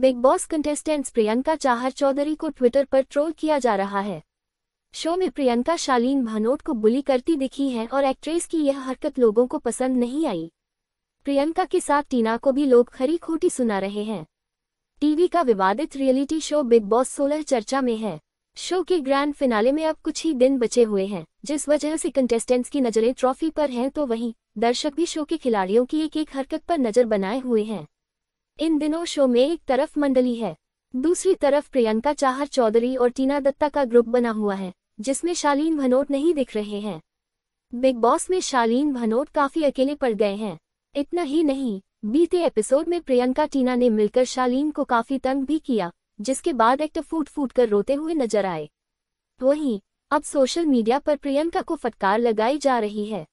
big Boss contestants Priyanka Chahar Choudhary को Twitter पर troll किया जा रहा है शो में प्रियंका शालीन भानोट को बुली करती दिखी है और एक्ट्रेस की यह हरकत लोगों को पसंद नहीं आई प्रियंका के साथ टीना को भी लोग खरी खोटी सुना रहे हैं टीवी का विवादित रियलिटी शो बिग बॉस सोलह चर्चा में है शो के ग्रैंड फिनाले में अब कुछ ही दिन बचे हुए हैं जिस वजह से कंटेस्टेंट्स की नज़रें ट्रॉफी पर हैं तो वहीं दर्शक भी शो के खिलाड़ियों की एक एक हरकत पर नज़र बनाए हुए हैं इन दिनों शो में एक तरफ मंडली है दूसरी तरफ प्रियंका चाहर चौधरी और टीना दत्ता का ग्रुप बना हुआ है जिसमें शालीन भनोट नहीं दिख रहे हैं बिग बॉस में शालीन भनोट काफी अकेले पड़ गए हैं इतना ही नहीं बीते एपिसोड में प्रियंका टीना ने मिलकर शालीन को काफी तंग भी किया जिसके बाद एक्टर फूट फूट कर रोते हुए नजर आए वहीं अब सोशल मीडिया पर प्रियंका को फटकार लगाई जा रही है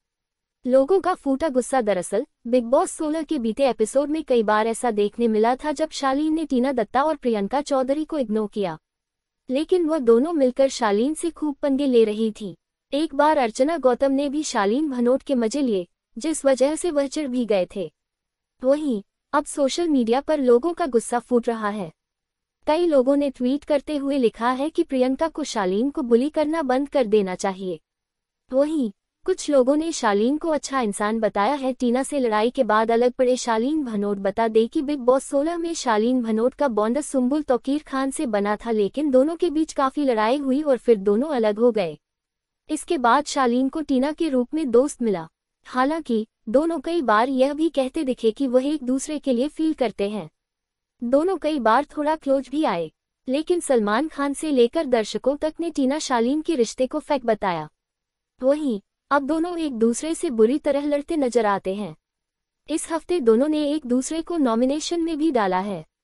लोगों का फूटा गुस्सा दरअसल बिग बॉस सोलह के बीते एपिसोड में कई बार ऐसा देखने मिला था जब शालीन ने टीना दत्ता और प्रियंका चौधरी को इग्नोर किया लेकिन वह दोनों मिलकर शालीन से खूब पंगे ले रही थी एक बार अर्चना गौतम ने भी शालीन भनोट के मजे लिए जिस वजह से वह चिड़ भी गए थे वहीं अब सोशल मीडिया पर लोगों का गुस्सा फूट रहा है कई लोगों ने ट्वीट करते हुए लिखा है कि प्रियंका को शालीन को बुली करना बंद कर देना चाहिए वहीं कुछ लोगों ने शालीन को अच्छा इंसान बताया है टीना से लड़ाई के बाद अलग पड़े शालीन भनोट बता दे कि बिग बॉस 16 में शालीन भनोट का बॉन्ड सुम्बुल तोकीर खान से बना था लेकिन दोनों के बीच काफी लड़ाई हुई और फिर दोनों अलग हो गए इसके बाद शालीन को टीना के रूप में दोस्त मिला हालांकि दोनों कई बार यह भी कहते दिखे कि वह एक दूसरे के लिए फील करते हैं दोनों कई बार थोड़ा क्लोज भी आए लेकिन सलमान खान से लेकर दर्शकों तक ने टीना शालीन के रिश्ते को फैक बताया वहीं अब दोनों एक दूसरे से बुरी तरह लड़ते नजर आते हैं इस हफ्ते दोनों ने एक दूसरे को नॉमिनेशन में भी डाला है